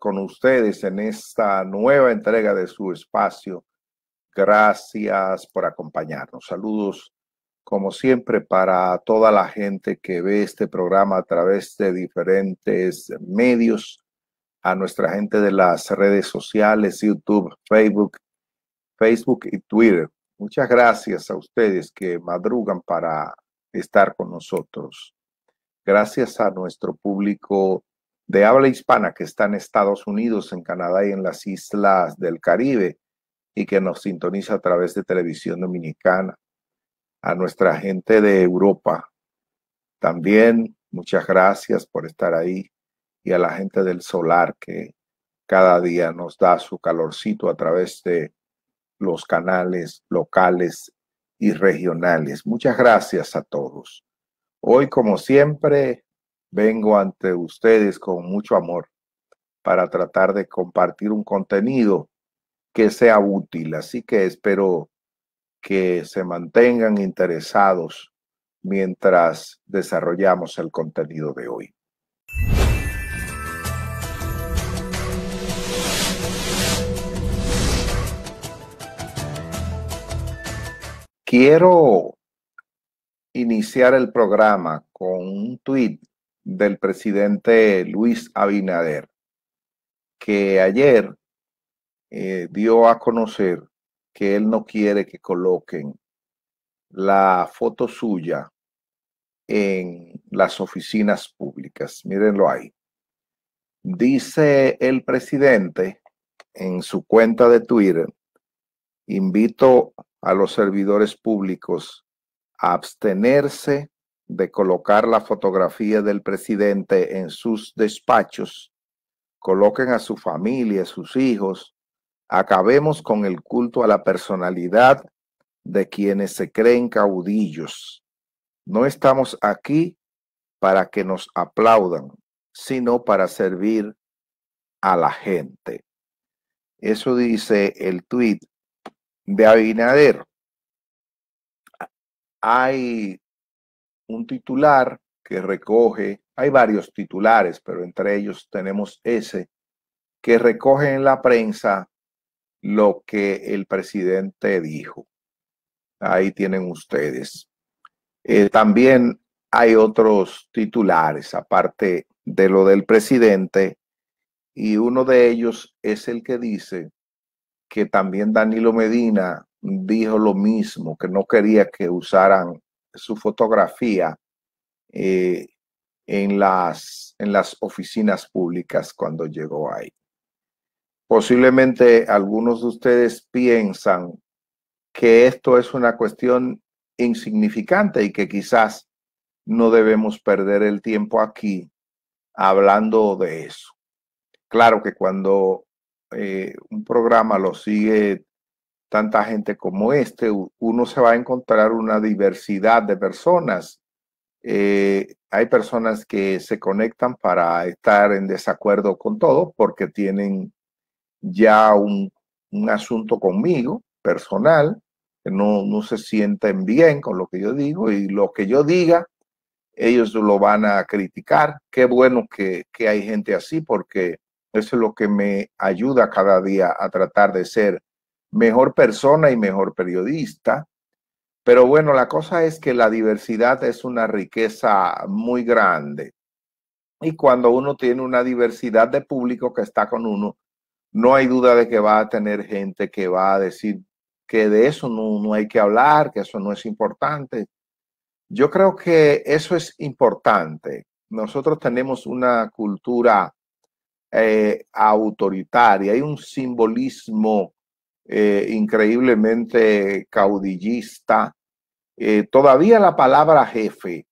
con ustedes en esta nueva entrega de su espacio. Gracias por acompañarnos. Saludos, como siempre, para toda la gente que ve este programa a través de diferentes medios, a nuestra gente de las redes sociales, YouTube, Facebook, Facebook y Twitter. Muchas gracias a ustedes que madrugan para estar con nosotros. Gracias a nuestro público de habla hispana que está en Estados Unidos, en Canadá y en las islas del Caribe y que nos sintoniza a través de televisión dominicana. A nuestra gente de Europa también, muchas gracias por estar ahí y a la gente del solar que cada día nos da su calorcito a través de los canales locales y regionales. Muchas gracias a todos. Hoy, como siempre, vengo ante ustedes con mucho amor para tratar de compartir un contenido que sea útil. Así que espero que se mantengan interesados mientras desarrollamos el contenido de hoy. Quiero iniciar el programa con un tweet del presidente Luis Abinader, que ayer eh, dio a conocer que él no quiere que coloquen la foto suya en las oficinas públicas. Mírenlo ahí. Dice el presidente en su cuenta de Twitter, invito a los servidores públicos a abstenerse de colocar la fotografía del presidente en sus despachos, coloquen a su familia, sus hijos, acabemos con el culto a la personalidad de quienes se creen caudillos. No estamos aquí para que nos aplaudan, sino para servir a la gente. Eso dice el tuit de Abinader. Hay un titular que recoge, hay varios titulares, pero entre ellos tenemos ese, que recoge en la prensa lo que el presidente dijo. Ahí tienen ustedes. Eh, también hay otros titulares, aparte de lo del presidente, y uno de ellos es el que dice que también Danilo Medina dijo lo mismo, que no quería que usaran su fotografía eh, en, las, en las oficinas públicas cuando llegó ahí. Posiblemente algunos de ustedes piensan que esto es una cuestión insignificante y que quizás no debemos perder el tiempo aquí hablando de eso. Claro que cuando eh, un programa lo sigue tanta gente como este, uno se va a encontrar una diversidad de personas. Eh, hay personas que se conectan para estar en desacuerdo con todo porque tienen ya un, asunto conmigo personal, que no, no, se sienten bien con lo que yo digo y lo que yo diga, ellos lo van a criticar. Qué bueno que, que hay gente así porque eso es lo que me ayuda cada día a tratar de ser mejor persona y mejor periodista. Pero bueno, la cosa es que la diversidad es una riqueza muy grande. Y cuando uno tiene una diversidad de público que está con uno, no hay duda de que va a tener gente que va a decir que de eso no, hay que hablar, que eso no es importante. Yo creo que eso es importante. Nosotros tenemos una cultura eh, autoritaria, hay un simbolismo eh, increíblemente caudillista. Eh, todavía la palabra jefe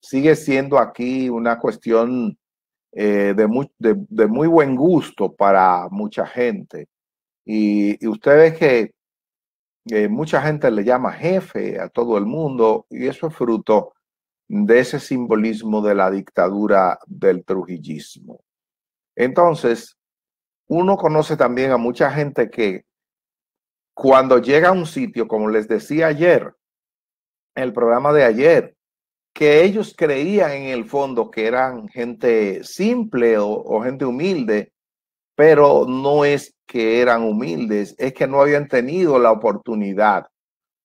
sigue siendo aquí una cuestión eh, de, muy, buen gusto para mucha gente. Y, y usted ve que mucha gente le llama jefe a todo el mundo y eso es fruto de ese simbolismo de la dictadura del trujillismo. Entonces, uno conoce también a mucha gente que cuando llega a un sitio, como les decía ayer, el programa de ayer, que ellos creían en el fondo que eran gente simple o, gente humilde, pero no es que eran humildes, es que no habían tenido la oportunidad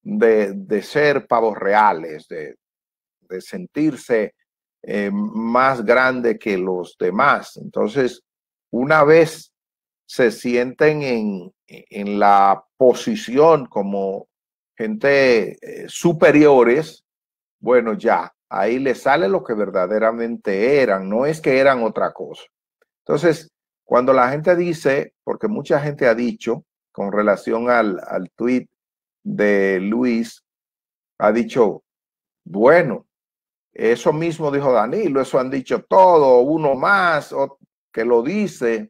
de, ser pavos reales, de, sentirse eh, más grande que los demás. Entonces, una vez se sienten en, en la posición como gente eh, superiores, bueno, ya, ahí le sale lo que verdaderamente eran, no es que eran otra cosa. Entonces, cuando la gente dice, porque mucha gente ha dicho con relación al, tweet de Luis, ha dicho, bueno, eso mismo dijo Danilo, eso han dicho todo, uno más o que lo dice.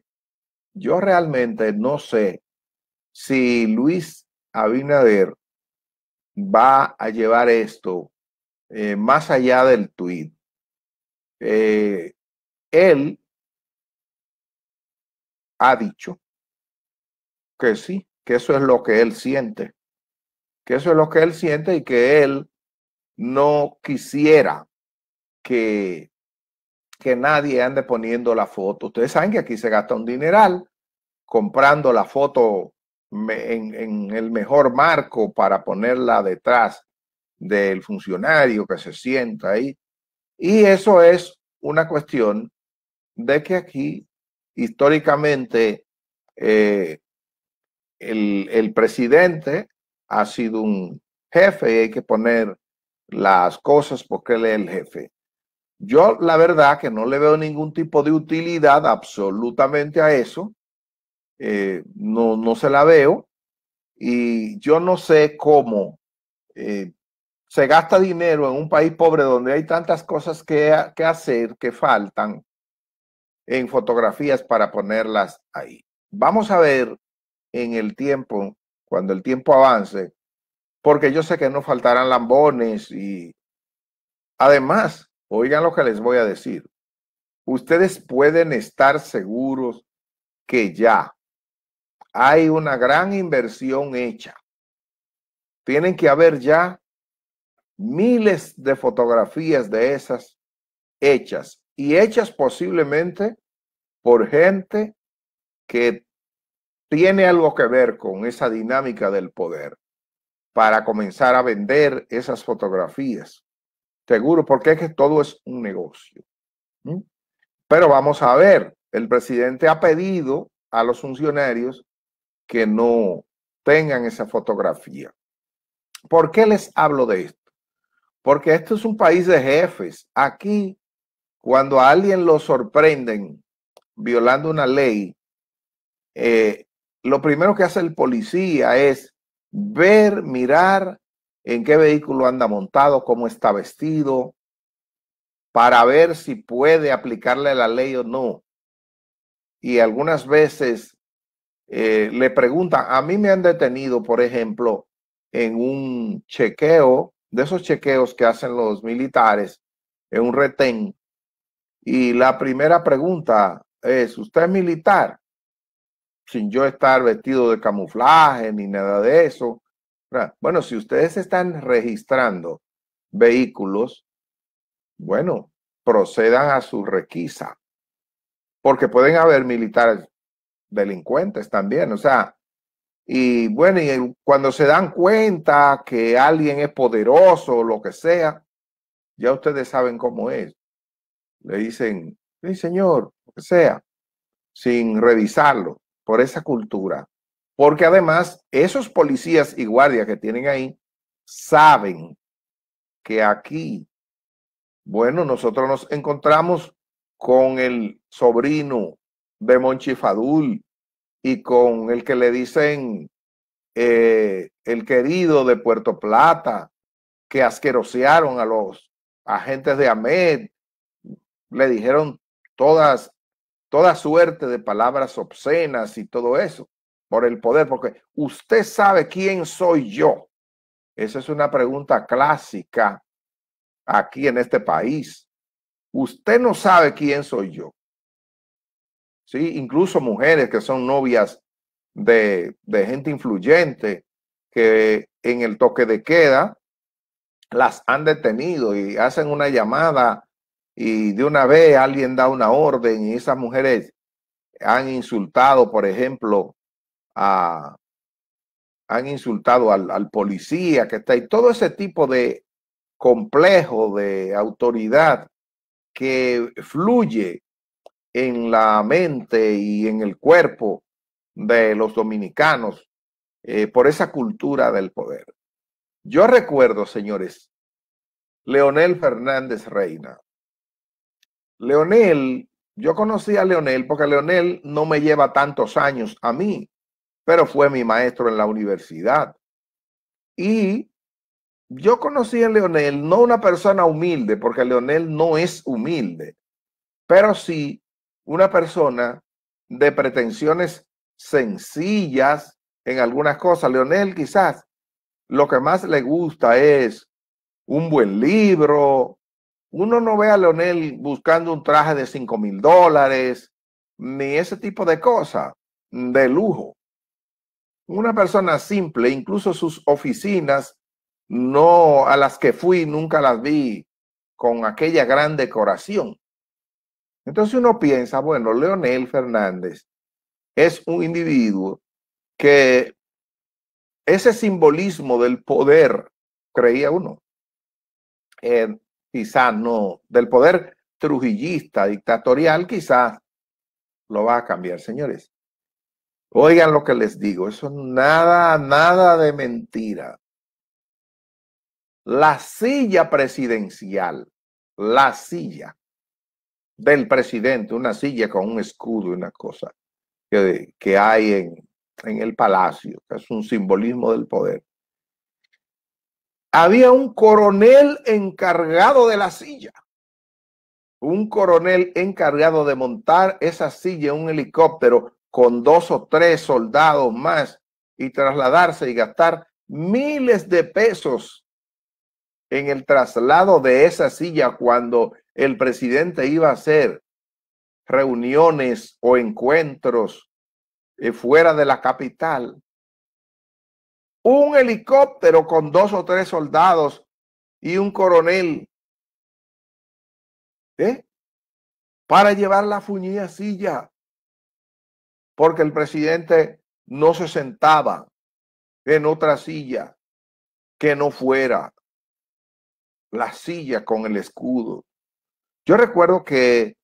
Yo realmente no sé si Luis Abinader va a llevar esto eh, más allá del tuit. Eh, él ha dicho que sí, que eso es lo que él siente, que eso es lo que él siente y que él no quisiera que, que nadie ande poniendo la foto. Ustedes saben que aquí se gasta un dineral comprando la foto en, el mejor marco para ponerla detrás del funcionario que se sienta ahí. Y eso es una cuestión de que aquí históricamente eh, el, el, presidente ha sido un jefe y hay que poner las cosas porque él es el jefe. Yo la verdad que no le veo ningún tipo de utilidad absolutamente a eso, eh, no, no se la veo. Y yo no sé cómo eh, se gasta dinero en un país pobre donde hay tantas cosas que, que hacer que faltan en fotografías para ponerlas ahí. Vamos a ver en el tiempo, cuando el tiempo avance, porque yo sé que no faltarán lambones y además, oigan lo que les voy a decir, ustedes pueden estar seguros que ya hay una gran inversión hecha. Tienen que haber ya miles de fotografías de esas hechas y hechas posiblemente por gente que tiene algo que ver con esa dinámica del poder para comenzar a vender esas fotografías. Seguro, porque es que todo es un negocio. Pero vamos a ver, el presidente ha pedido a los funcionarios que no tengan esa fotografía. ¿Por qué les hablo de esto? Porque esto es un país de jefes. Aquí, cuando a alguien lo sorprenden violando una ley, eh, lo primero que hace el policía es ver, mirar en qué vehículo anda montado, cómo está vestido, para ver si puede aplicarle la ley o no. Y algunas veces eh, le preguntan, a mí me han detenido, por ejemplo, en un chequeo, de esos chequeos que hacen los militares, en un retén, y la primera pregunta es, ¿usted es militar? Sin yo estar vestido de camuflaje ni nada de eso. Bueno, si ustedes están registrando vehículos, bueno, procedan a su requisa, porque pueden haber militares delincuentes también, o sea, y bueno, y cuando se dan cuenta que alguien es poderoso o lo que sea, ya ustedes saben cómo es. Le dicen, sí, señor, lo que sea, sin revisarlo, por esa cultura. Porque además, esos policías y guardias que tienen ahí saben que aquí, bueno, nosotros nos encontramos con el sobrino de Monchifadul y con el que le dicen eh, el querido de Puerto Plata, que asquerosearon a los agentes de AMED, le dijeron todas, toda suerte de palabras obscenas y todo eso, por el poder, porque usted sabe quién soy yo. Esa es una pregunta clásica aquí en este país. Usted no sabe quién soy yo incluso mujeres que son novias de, gente influyente que en el toque de queda las han detenido y hacen una llamada y de una vez alguien da una orden y esas mujeres han insultado, por ejemplo, han insultado al, policía que está y todo ese tipo de complejo de autoridad que fluye en la mente y en el cuerpo de los dominicanos eh, por esa cultura del poder. Yo recuerdo, señores, Leonel Fernández Reina. Leonel, yo conocí a Leonel porque Leonel no me lleva tantos años a mí, pero fue mi maestro en la universidad. Y yo conocí a Leonel, no una persona humilde, porque Leonel no es humilde, pero sí una persona de pretensiones sencillas en algunas cosas. Leonel quizás lo que más le gusta es un buen libro. Uno no ve a Leonel buscando un traje de 5 mil dólares, ni ese tipo de cosas de lujo. Una persona simple, incluso sus oficinas, no a las que fui, nunca las vi con aquella gran decoración. Entonces uno piensa, bueno, Leonel Fernández es un individuo que ese simbolismo del poder, creía uno, eh, quizás no, del poder trujillista, dictatorial, quizás lo va a cambiar, señores. Oigan lo que les digo, eso nada, nada de mentira. La silla presidencial, la silla del presidente, una silla con un escudo y una cosa que, hay en, en el palacio, que es un simbolismo del poder. Había un coronel encargado de la silla, un coronel encargado de montar esa silla en un helicóptero con dos o tres soldados más y trasladarse y gastar miles de pesos en el traslado de esa silla cuando el presidente iba a hacer reuniones o encuentros eh, fuera de la capital. Un helicóptero con dos o tres soldados y un coronel ¿eh? para llevar la fuñida silla, porque el presidente no se sentaba en otra silla que no fuera la silla con el escudo. Yo recuerdo que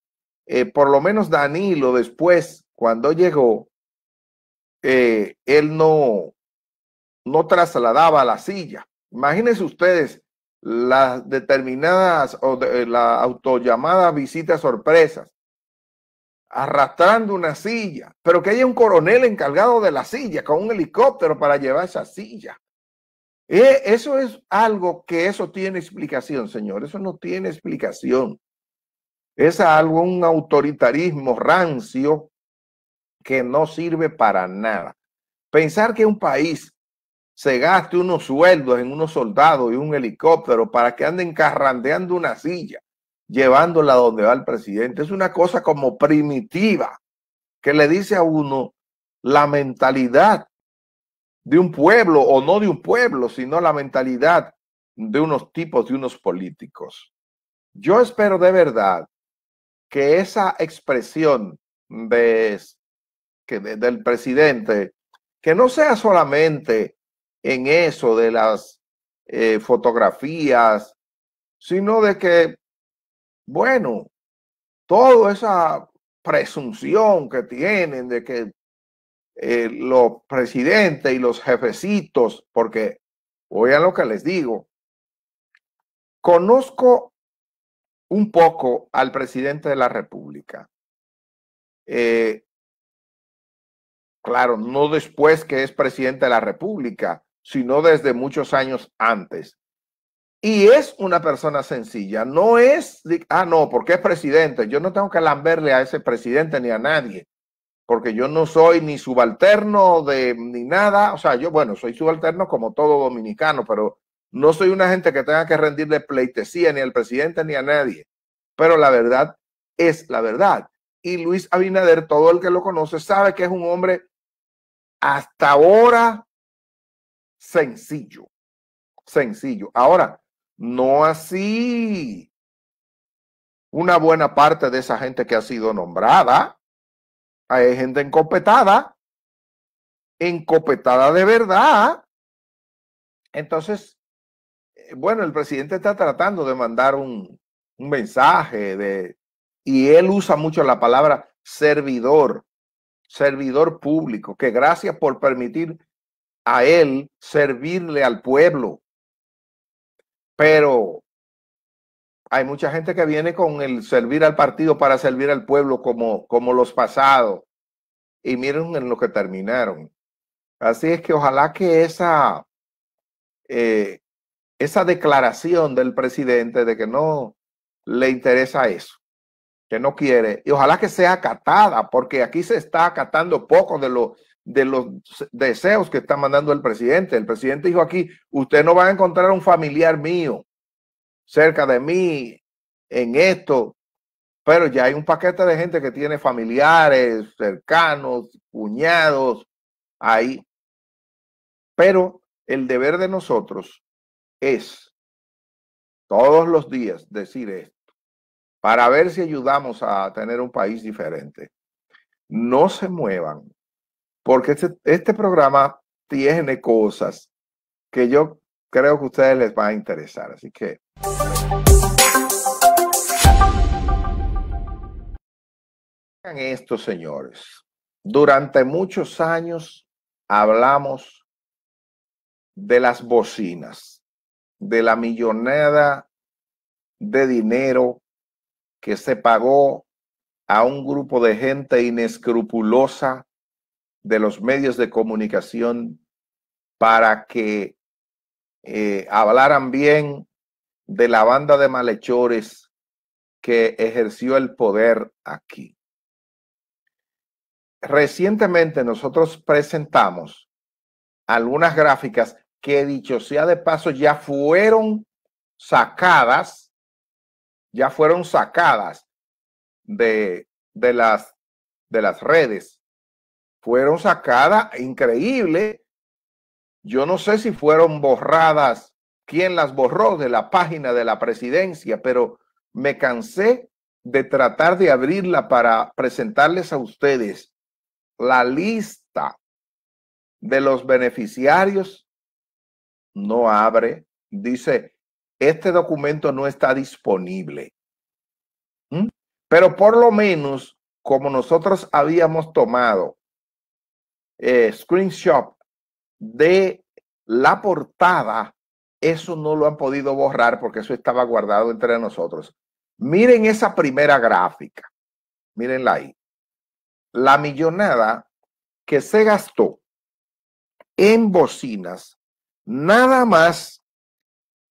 eh, por lo menos Danilo después, cuando llegó, eh, él no, no trasladaba la silla. Imagínense ustedes las determinadas o eh, la autollamada visita sorpresas, arrastrando una silla, pero que haya un coronel encargado de la silla con un helicóptero para llevar esa silla. Eh, eso es algo que eso tiene explicación, señor. Eso no tiene explicación. Es algo, un autoritarismo rancio que no sirve para nada. Pensar que un país se gaste unos sueldos en unos soldados y un helicóptero para que anden carrandeando una silla, llevándola donde va el presidente, es una cosa como primitiva que le dice a uno la mentalidad de un pueblo o no de un pueblo, sino la mentalidad de unos tipos, de unos políticos. Yo espero de verdad que esa expresión de, que del presidente, que no sea solamente en eso de las eh, fotografías, sino de que, bueno, toda esa presunción que tienen de que eh, los presidentes y los jefecitos, porque oigan lo que les digo. Conozco un poco al presidente de la República. Eh, claro, no después que es presidente de la República, sino desde muchos años antes. Y es una persona sencilla, no es, ah, no, porque es presidente, yo no tengo que lamberle a ese presidente ni a nadie porque yo no soy ni subalterno de ni nada, o sea, yo bueno, soy subalterno como todo dominicano, pero no soy una gente que tenga que rendirle pleitesía ni al presidente ni a nadie. Pero la verdad es la verdad. Y Luis Abinader, todo el que lo conoce sabe que es un hombre hasta ahora sencillo. Sencillo. Ahora, no así una buena parte de esa gente que ha sido nombrada hay gente encopetada, encopetada de verdad. Entonces, eh, bueno, el presidente está tratando de mandar un, un mensaje de, y él usa mucho la palabra servidor, servidor público, que gracias por permitir a él servirle al pueblo. Pero hay mucha gente que viene con el servir al partido para servir al pueblo como, como los pasados. Y miren en lo que terminaron. Así es que ojalá que esa, eh, esa declaración del presidente de que no le interesa eso, que no quiere, y ojalá que sea acatada, porque aquí se está acatando poco de, de los deseos que está mandando el presidente. El presidente dijo aquí, usted no va a encontrar un familiar mío cerca de mí en esto, pero ya hay un paquete de gente que tiene familiares, cercanos, cuñados ahí. Pero el deber de nosotros es todos los días decir esto, para ver si ayudamos a tener un país diferente. No se muevan, porque este, este programa tiene cosas que yo creo que a ustedes les va a interesar. Así que... esto, señores. Durante muchos años hablamos de las bocinas, de la millonada de dinero que se pagó a un grupo de gente inescrupulosa de los medios de comunicación para que eh, hablaran bien de la banda de malhechores que ejerció el poder aquí. Recientemente nosotros presentamos algunas gráficas que dicho sea de paso ya fueron sacadas, ya fueron sacadas de, de, las, de las redes. Fueron sacadas, increíble, yo no sé si fueron borradas, quién las borró de la página de la presidencia, pero me cansé de tratar de abrirla para presentarles a ustedes la lista de los beneficiarios. No abre, dice, este documento no está disponible. ¿Mm? Pero por lo menos, como nosotros habíamos tomado eh, screenshot de la portada, eso no lo han podido borrar porque eso estaba guardado entre nosotros. Miren esa primera gráfica, mírenla ahí. La millonada que se gastó en bocinas, nada más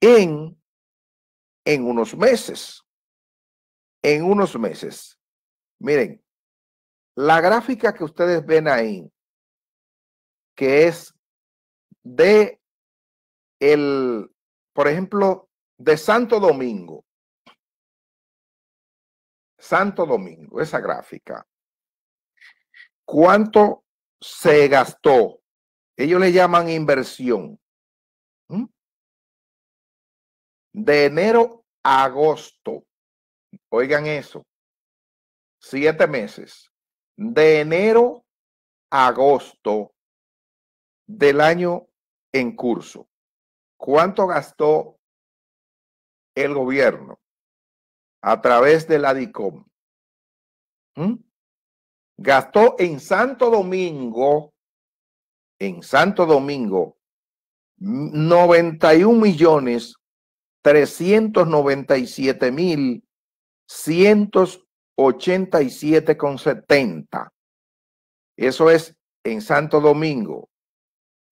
en, en unos meses. En unos meses. Miren, la gráfica que ustedes ven ahí, que es de el, por ejemplo, de Santo Domingo. Santo Domingo, esa gráfica. ¿Cuánto se gastó? Ellos le llaman inversión. ¿Mm? De enero a agosto. Oigan eso. Siete meses. De enero a agosto del año en curso. ¿Cuánto gastó el gobierno a través de la DICOM? ¿Mm? Gastó en Santo Domingo, en Santo Domingo, 91 millones siete mil setenta Eso es en Santo Domingo.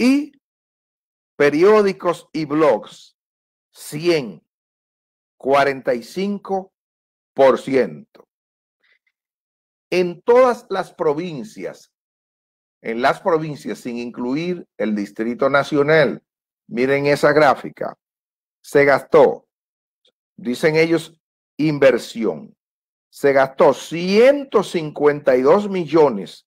y periódicos y blogs, 100, 45%. En todas las provincias, en las provincias sin incluir el Distrito Nacional, miren esa gráfica, se gastó, dicen ellos, inversión. Se gastó 152 millones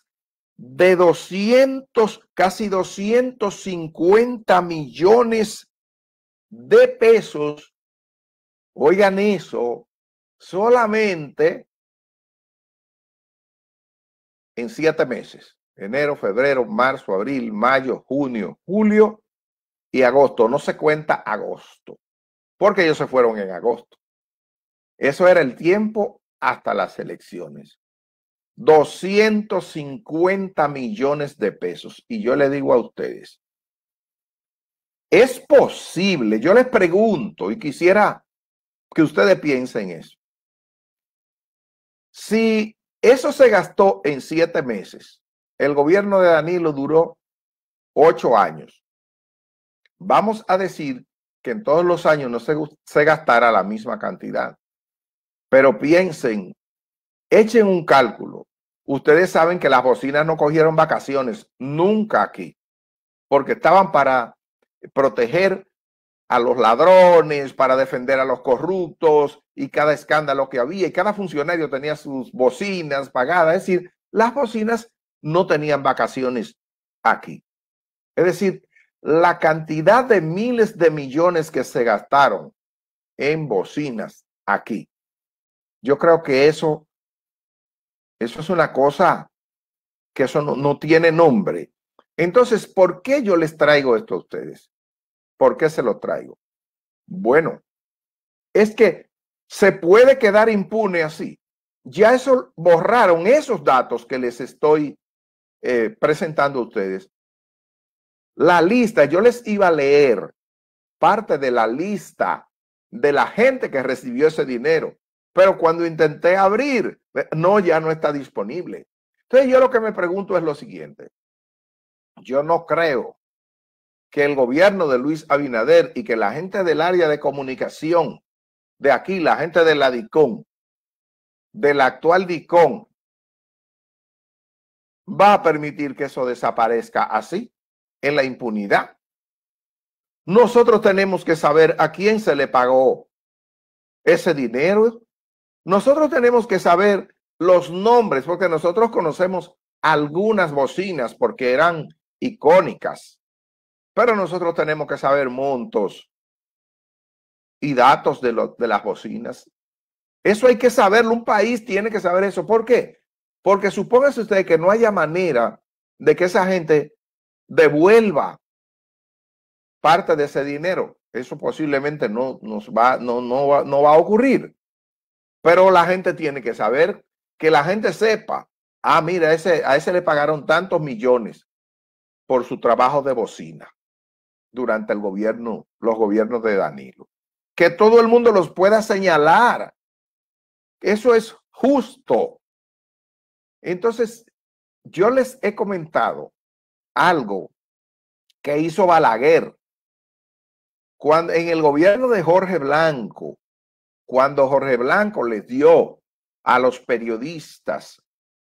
de 200, casi 250 millones de pesos. Oigan eso, solamente en siete meses, enero, febrero, marzo, abril, mayo, junio, julio y agosto. No se cuenta agosto, porque ellos se fueron en agosto. Eso era el tiempo hasta las elecciones. 250 millones de pesos. Y yo le digo a ustedes, es posible, yo les pregunto y quisiera que ustedes piensen eso. Si eso se gastó en siete meses, el gobierno de Danilo duró ocho años. Vamos a decir que en todos los años no se, se gastará la misma cantidad. Pero piensen, echen un cálculo. Ustedes saben que las bocinas no cogieron vacaciones nunca aquí, porque estaban para proteger a los ladrones, para defender a los corruptos y cada escándalo que había, y cada funcionario tenía sus bocinas pagadas, es decir, las bocinas no tenían vacaciones aquí. Es decir, la cantidad de miles de millones que se gastaron en bocinas aquí, yo creo que eso eso es una cosa que eso no, tiene nombre. Entonces, ¿por qué yo les traigo esto a ustedes? ¿Por qué se lo traigo? Bueno, es que se puede quedar impune así. Ya eso borraron esos datos que les estoy eh, presentando a ustedes. La lista, yo les iba a leer parte de la lista de la gente que recibió ese dinero, pero cuando intenté abrir eh, no, ya no está disponible. Entonces yo lo que me pregunto es lo siguiente. Yo no creo que el gobierno de Luis Abinader y que la gente del área de comunicación de aquí, la gente de la DICON, de la actual DICON, va a permitir que eso desaparezca así, en la impunidad. Nosotros tenemos que saber a quién se le pagó ese dinero, nosotros tenemos que saber los nombres, porque nosotros conocemos algunas bocinas porque eran icónicas, pero nosotros tenemos que saber montos y datos de, de las bocinas. Eso hay que saberlo, un país tiene que saber eso. ¿Por qué? Porque supóngase usted que no haya manera de que esa gente devuelva parte de ese dinero. Eso posiblemente no, nos va, no, no, va, no va a ocurrir. Pero la gente tiene que saber, que la gente sepa, ah, mira, ese, a ese le pagaron tantos millones por su trabajo de bocina durante el gobierno, los gobiernos de Danilo. Que todo el mundo los pueda señalar. Eso es justo. Entonces, yo les he comentado algo que hizo Balaguer cuando en el gobierno de Jorge Blanco cuando Jorge Blanco les dio a los periodistas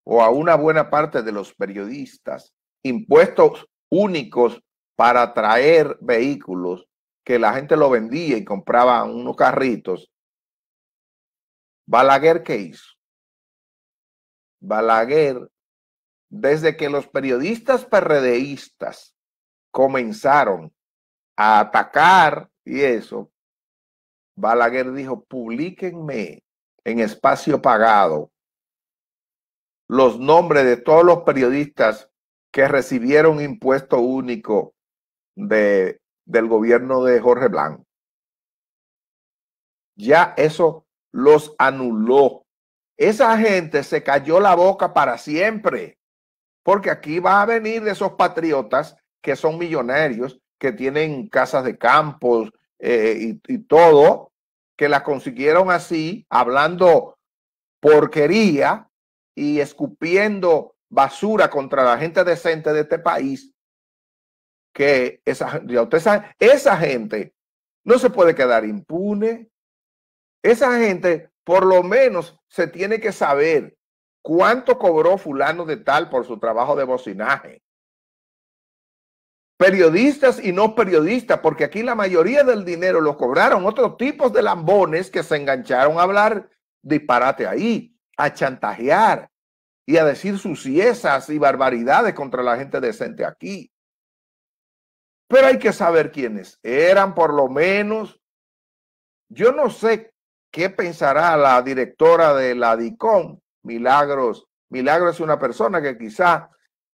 o a una buena parte de los periodistas impuestos únicos para traer vehículos que la gente lo vendía y compraba unos carritos. Balaguer, ¿qué hizo? Balaguer, desde que los periodistas perredeístas comenzaron a atacar y eso, Balaguer dijo, publíquenme en espacio pagado los nombres de todos los periodistas que recibieron impuesto único de, del gobierno de Jorge Blanco. Ya eso los anuló. Esa gente se cayó la boca para siempre, porque aquí va a venir de esos patriotas que son millonarios, que tienen casas de campos, eh, y, todo, que la consiguieron así, hablando porquería y escupiendo basura contra la gente decente de este país, que esa, usted sabe, esa gente no se puede quedar impune. Esa gente por lo menos se tiene que saber cuánto cobró fulano de tal por su trabajo de bocinaje periodistas y no periodistas, porque aquí la mayoría del dinero lo cobraron otros tipos de lambones que se engancharon a hablar disparate ahí, a chantajear y a decir suciesas y barbaridades contra la gente decente aquí. Pero hay que saber quiénes eran, por lo menos. Yo no sé qué pensará la directora de la DICOM, Milagros. Milagros es una persona que quizá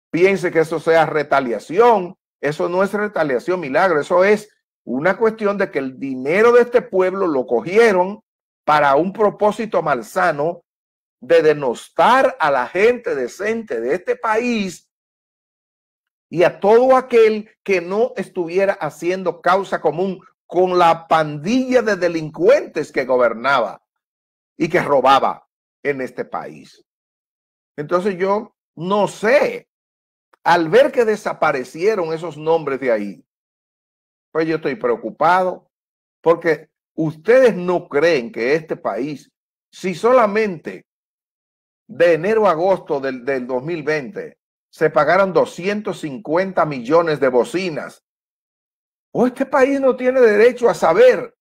piense que eso sea retaliación eso no es retaliación, milagro, eso es una cuestión de que el dinero de este pueblo lo cogieron para un propósito malsano de denostar a la gente decente de este país y a todo aquel que no estuviera haciendo causa común con la pandilla de delincuentes que gobernaba y que robaba en este país. Entonces yo no sé al ver que desaparecieron esos nombres de ahí, pues yo estoy preocupado porque ustedes no creen que este país, si solamente de enero a agosto del, del 2020 se pagaron 250 millones de bocinas, o este país no tiene derecho a saber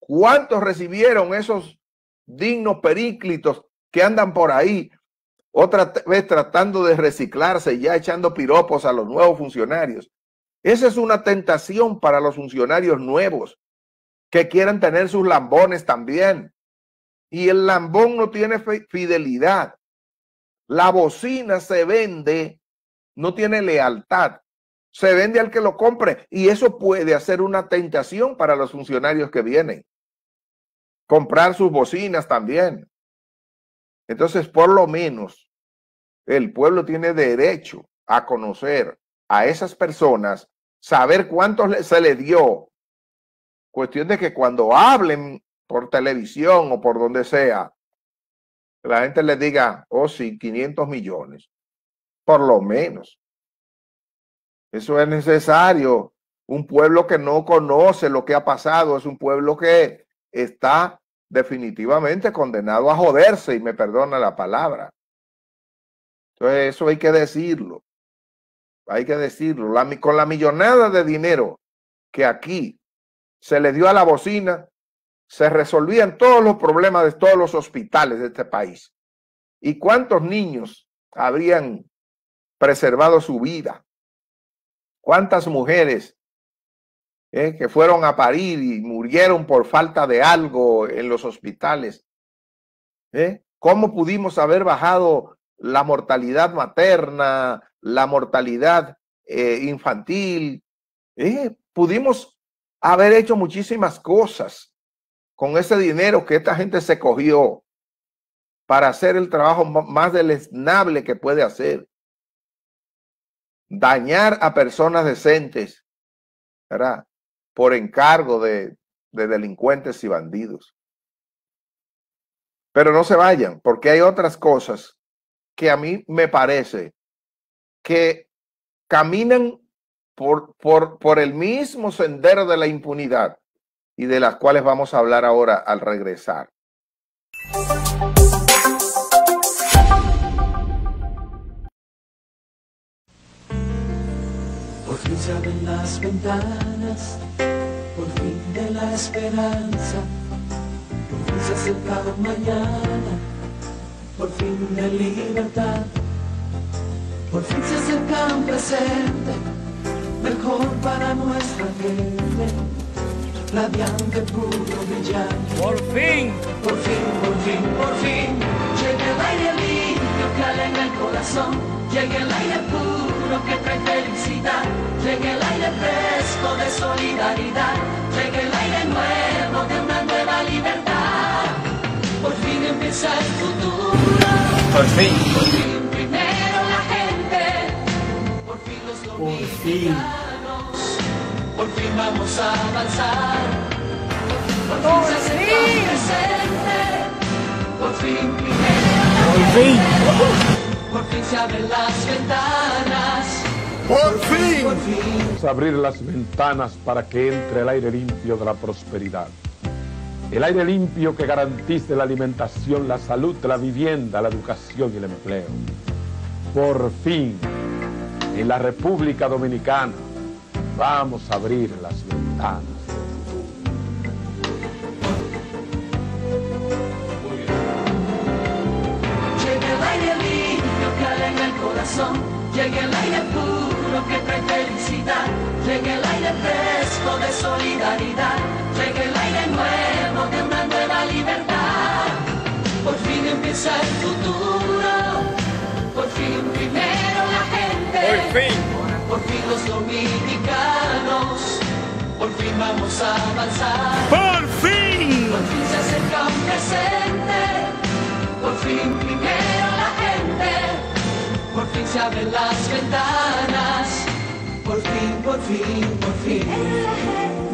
cuántos recibieron esos dignos períclitos que andan por ahí otra vez tratando de reciclarse, ya echando piropos a los nuevos funcionarios. Esa es una tentación para los funcionarios nuevos que quieran tener sus lambones también. Y el lambón no tiene fidelidad. La bocina se vende, no tiene lealtad. Se vende al que lo compre y eso puede hacer una tentación para los funcionarios que vienen. Comprar sus bocinas también. Entonces, por lo menos, el pueblo tiene derecho a conocer a esas personas, saber cuántos se le dio. Cuestión de que cuando hablen por televisión o por donde sea, la gente le diga, oh sí, 500 millones, por lo menos. Eso es necesario. Un pueblo que no conoce lo que ha pasado es un pueblo que está definitivamente condenado a joderse, y me perdona la palabra. Entonces, eso hay que decirlo. Hay que decirlo. La, con la millonada de dinero que aquí se le dio a la bocina, se resolvían todos los problemas de todos los hospitales de este país. ¿Y cuántos niños habrían preservado su vida? ¿Cuántas mujeres eh, que fueron a parir y murieron por falta de algo en los hospitales. Eh, ¿Cómo pudimos haber bajado la mortalidad materna, la mortalidad eh, infantil? Pudimos haber hecho muchísimas cosas con ese dinero que esta gente se cogió para hacer el trabajo más deleznable que puede hacer. Dañar a personas decentes, ¿verdad? por encargo de, delincuentes y bandidos. Pero no se vayan, porque hay otras cosas que a mí me parece que caminan por, por, por, el mismo sendero de la impunidad y de las cuales vamos a hablar ahora al regresar. fin se abren las ventanas, por fin de la esperanza, por fin se acerca mañana, por fin de libertad, por fin se acerca un presente, mejor para nuestra gente, radiante, puro, brillante. Por fin, por fin, por fin, por fin, llega el aire limpio que en el corazón, llega el aire puro que trae felicidad. Llega el aire fresco de solidaridad. Llega el aire nuevo de una nueva libertad. Por fin empieza el futuro. Por fin. Por fin primero la gente. Por fin los dominicanos. Por fin vamos a avanzar. Por fin por se Por fin primero la Por fin. Por fin se abren las ventanas. Por fin. Vamos a abrir las ventanas para que entre el aire limpio de la prosperidad. El aire limpio que garantice la alimentación, la salud, la vivienda, la educación y el empleo. Por fin, en la República Dominicana, vamos a abrir las ventanas. corazón, llegue el aire puro que trae felicidad, llegue el aire fresco de solidaridad, llegue el aire nuevo de una nueva libertad. Por fin empieza el futuro, por fin primero la gente, por fin, por fin los dominicanos, por fin vamos a avanzar. Por fin, por fin se acerca un presente, por fin primero la gente por fin se abren las ventanas, por fin, por fin, por fin.